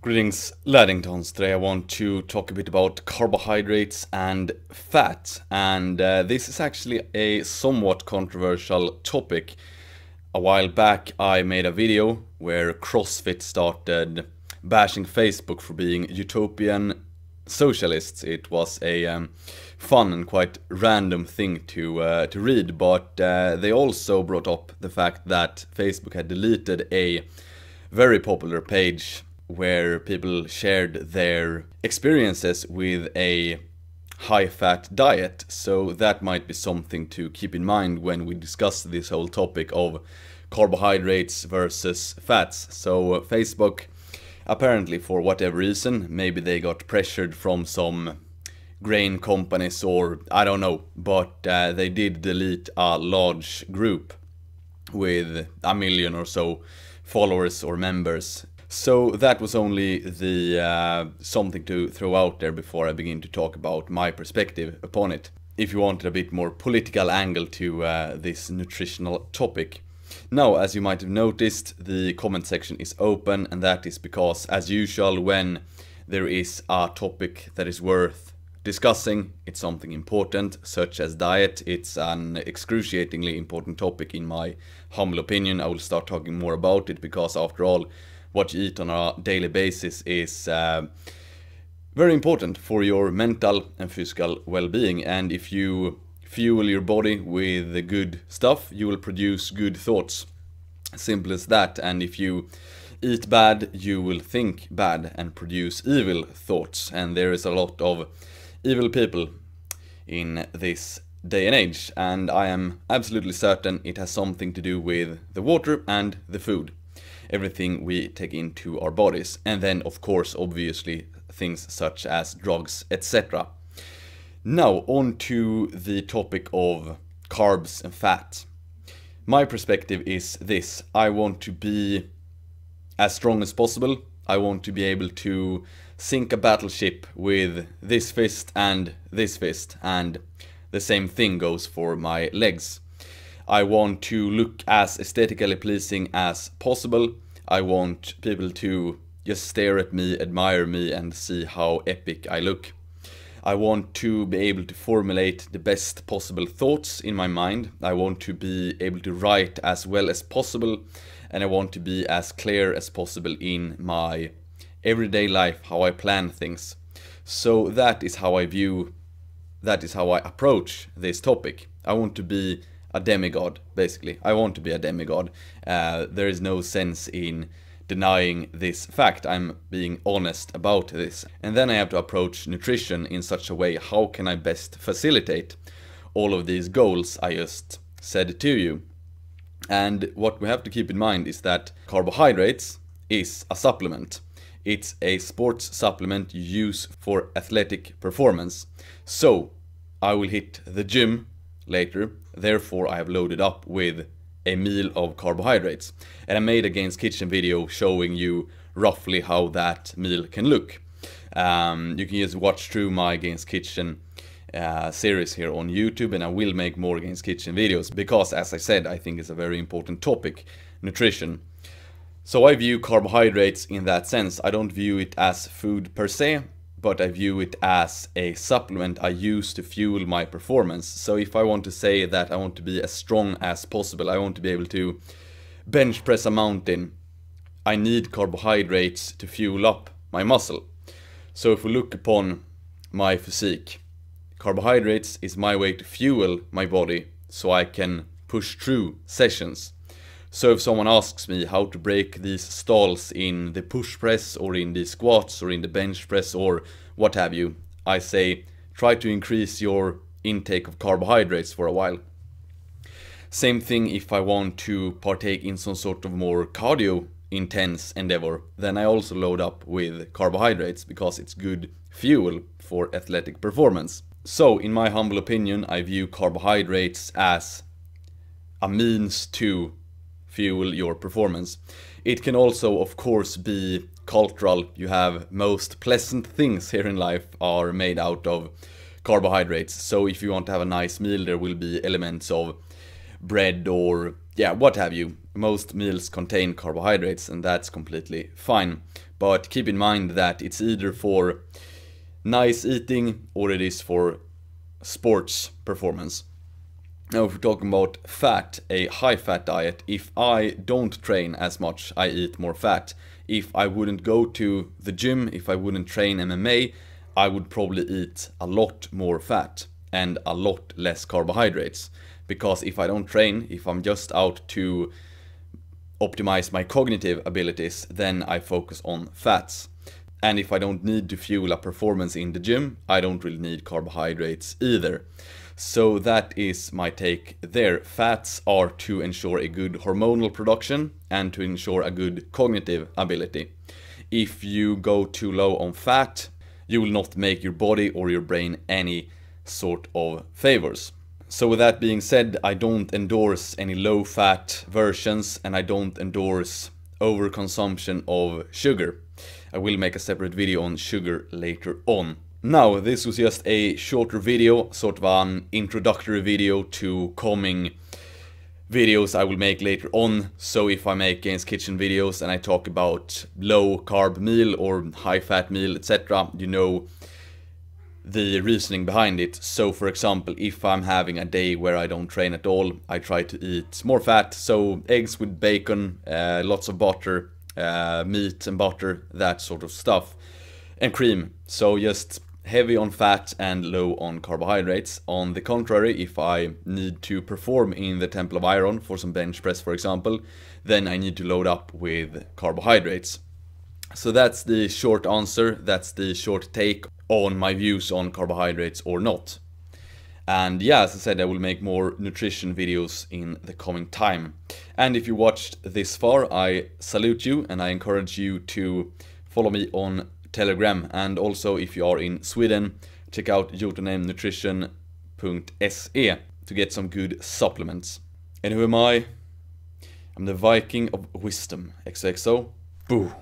Greetings, Laddingtons. Today I want to talk a bit about carbohydrates and fat. And uh, this is actually a somewhat controversial topic. A while back I made a video where CrossFit started bashing Facebook for being utopian socialists. It was a um, fun and quite random thing to, uh, to read, but uh, they also brought up the fact that Facebook had deleted a very popular page where people shared their experiences with a high fat diet. So that might be something to keep in mind when we discuss this whole topic of carbohydrates versus fats. So uh, Facebook apparently for whatever reason, maybe they got pressured from some grain companies or I don't know, but uh, they did delete a large group with a million or so followers or members so that was only the uh, something to throw out there before I begin to talk about my perspective upon it. If you wanted a bit more political angle to uh, this nutritional topic. Now, as you might have noticed, the comment section is open and that is because, as usual, when there is a topic that is worth discussing, it's something important, such as diet. It's an excruciatingly important topic in my humble opinion. I will start talking more about it because, after all, what you eat on a daily basis is uh, very important for your mental and physical well-being. And if you fuel your body with the good stuff, you will produce good thoughts. Simple as that. And if you eat bad, you will think bad and produce evil thoughts. And there is a lot of evil people in this day and age. And I am absolutely certain it has something to do with the water and the food everything we take into our bodies. And then, of course, obviously, things such as drugs, etc. Now, on to the topic of carbs and fat. My perspective is this I want to be as strong as possible. I want to be able to sink a battleship with this fist and this fist, and the same thing goes for my legs. I want to look as aesthetically pleasing as possible. I want people to just stare at me, admire me, and see how epic I look. I want to be able to formulate the best possible thoughts in my mind. I want to be able to write as well as possible, and I want to be as clear as possible in my everyday life, how I plan things. So that is how I view, that is how I approach this topic. I want to be a demigod, basically. I want to be a demigod. Uh, there is no sense in denying this fact. I'm being honest about this. And then I have to approach nutrition in such a way how can I best facilitate all of these goals I just said to you. And what we have to keep in mind is that carbohydrates is a supplement. It's a sports supplement you use for athletic performance. So I will hit the gym later. Therefore, I have loaded up with a meal of carbohydrates. And I made a Gains Kitchen video showing you roughly how that meal can look. Um, you can just watch through my Gains Kitchen uh, series here on YouTube and I will make more Gains Kitchen videos because as I said, I think it's a very important topic, nutrition. So I view carbohydrates in that sense. I don't view it as food per se, but I view it as a supplement I use to fuel my performance. So if I want to say that I want to be as strong as possible, I want to be able to bench press a mountain, I need carbohydrates to fuel up my muscle. So if we look upon my physique, carbohydrates is my way to fuel my body so I can push through sessions. So if someone asks me how to break these stalls in the push press or in the squats or in the bench press or what have you, I say try to increase your intake of carbohydrates for a while. Same thing if I want to partake in some sort of more cardio intense endeavor, then I also load up with carbohydrates because it's good fuel for athletic performance. So, in my humble opinion, I view carbohydrates as a means to fuel your performance. It can also, of course, be cultural. You have most pleasant things here in life are made out of carbohydrates. So if you want to have a nice meal, there will be elements of bread or yeah, what have you. Most meals contain carbohydrates, and that's completely fine. But keep in mind that it's either for nice eating or it is for sports performance. Now if we're talking about fat, a high fat diet, if I don't train as much, I eat more fat. If I wouldn't go to the gym, if I wouldn't train MMA, I would probably eat a lot more fat and a lot less carbohydrates. Because if I don't train, if I'm just out to optimize my cognitive abilities, then I focus on fats. And if I don't need to fuel a performance in the gym, I don't really need carbohydrates either. So that is my take there. Fats are to ensure a good hormonal production and to ensure a good cognitive ability. If you go too low on fat, you will not make your body or your brain any sort of favors. So with that being said, I don't endorse any low fat versions and I don't endorse overconsumption of sugar. I will make a separate video on sugar later on. Now, this was just a shorter video, sort of an introductory video to coming videos I will make later on. So if I make Gaines Kitchen videos and I talk about low carb meal or high fat meal, etc., you know the reasoning behind it. So for example, if I'm having a day where I don't train at all, I try to eat more fat, so eggs with bacon, uh, lots of butter, uh, meat and butter, that sort of stuff, and cream. So just heavy on fat and low on carbohydrates. On the contrary, if I need to perform in the Temple of Iron for some bench press, for example, then I need to load up with carbohydrates. So that's the short answer, that's the short take on my views on carbohydrates or not. And yeah, as I said, I will make more nutrition videos in the coming time. And if you watched this far, I salute you and I encourage you to follow me on Telegram. And also, if you are in Sweden, check out jotunheimnutrition.se to get some good supplements. And who am I? I'm the Viking of Wisdom. XOXO. Boo!